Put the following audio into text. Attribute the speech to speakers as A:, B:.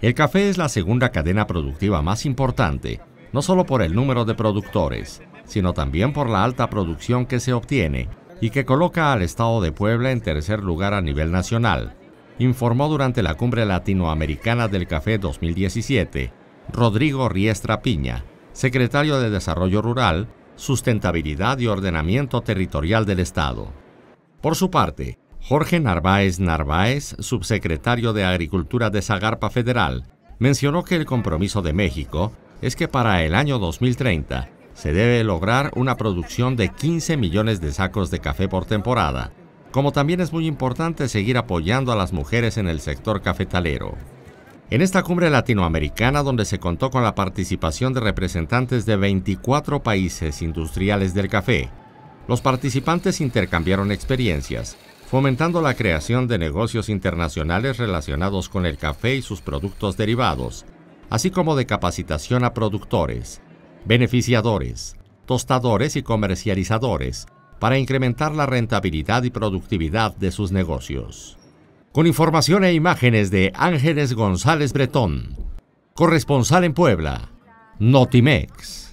A: El café es la segunda cadena productiva más importante, no solo por el número de productores, sino también por la alta producción que se obtiene y que coloca al estado de Puebla en tercer lugar a nivel nacional, informó durante la Cumbre Latinoamericana del Café 2017 Rodrigo Riestra Piña, secretario de Desarrollo Rural, Sustentabilidad y Ordenamiento Territorial del Estado. Por su parte, Jorge Narváez Narváez, subsecretario de Agricultura de Zagarpa Federal, mencionó que el compromiso de México es que para el año 2030 se debe lograr una producción de 15 millones de sacos de café por temporada, como también es muy importante seguir apoyando a las mujeres en el sector cafetalero. En esta cumbre latinoamericana, donde se contó con la participación de representantes de 24 países industriales del café, los participantes intercambiaron experiencias, fomentando la creación de negocios internacionales relacionados con el café y sus productos derivados, así como de capacitación a productores, beneficiadores, tostadores y comercializadores para incrementar la rentabilidad y productividad de sus negocios. Con información e imágenes de Ángeles González Bretón, corresponsal en Puebla, Notimex.